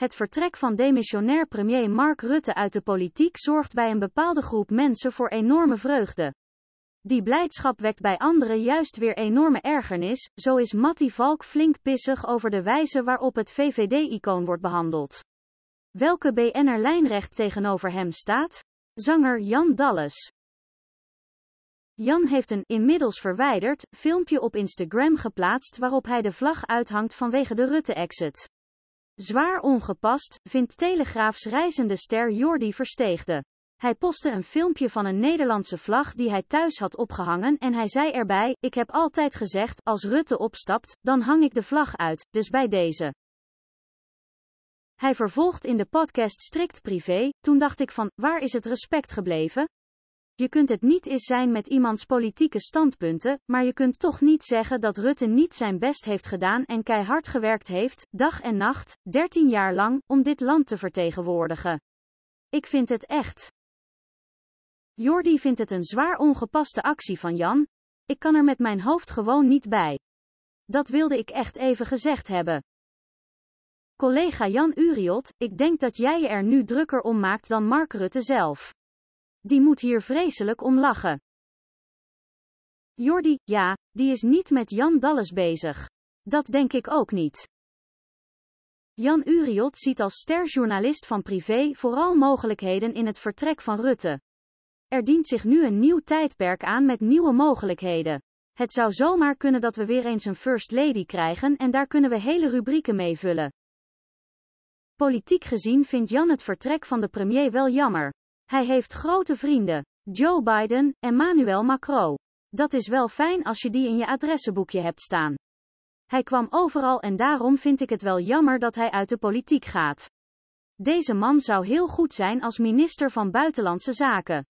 Het vertrek van demissionair premier Mark Rutte uit de politiek zorgt bij een bepaalde groep mensen voor enorme vreugde. Die blijdschap wekt bij anderen juist weer enorme ergernis, zo is Matti Valk flink pissig over de wijze waarop het VVD-icoon wordt behandeld. Welke bnr lijnrecht tegenover hem staat? Zanger Jan Dalles. Jan heeft een, inmiddels verwijderd, filmpje op Instagram geplaatst waarop hij de vlag uithangt vanwege de Rutte-exit. Zwaar ongepast, vindt Telegraafs reizende ster Jordi Versteegde. Hij postte een filmpje van een Nederlandse vlag die hij thuis had opgehangen en hij zei erbij, ik heb altijd gezegd, als Rutte opstapt, dan hang ik de vlag uit, dus bij deze. Hij vervolgt in de podcast strikt privé, toen dacht ik van, waar is het respect gebleven? Je kunt het niet eens zijn met iemands politieke standpunten, maar je kunt toch niet zeggen dat Rutte niet zijn best heeft gedaan en keihard gewerkt heeft, dag en nacht, 13 jaar lang, om dit land te vertegenwoordigen. Ik vind het echt. Jordi vindt het een zwaar ongepaste actie van Jan. Ik kan er met mijn hoofd gewoon niet bij. Dat wilde ik echt even gezegd hebben. Collega Jan Uriot, ik denk dat jij je er nu drukker om maakt dan Mark Rutte zelf. Die moet hier vreselijk om lachen. Jordi, ja, die is niet met Jan Dalles bezig. Dat denk ik ook niet. Jan Uriot ziet als sterjournalist van privé vooral mogelijkheden in het vertrek van Rutte. Er dient zich nu een nieuw tijdperk aan met nieuwe mogelijkheden. Het zou zomaar kunnen dat we weer eens een First Lady krijgen en daar kunnen we hele rubrieken mee vullen. Politiek gezien vindt Jan het vertrek van de premier wel jammer. Hij heeft grote vrienden, Joe Biden, Emmanuel Macron. Dat is wel fijn als je die in je adressenboekje hebt staan. Hij kwam overal en daarom vind ik het wel jammer dat hij uit de politiek gaat. Deze man zou heel goed zijn als minister van Buitenlandse Zaken.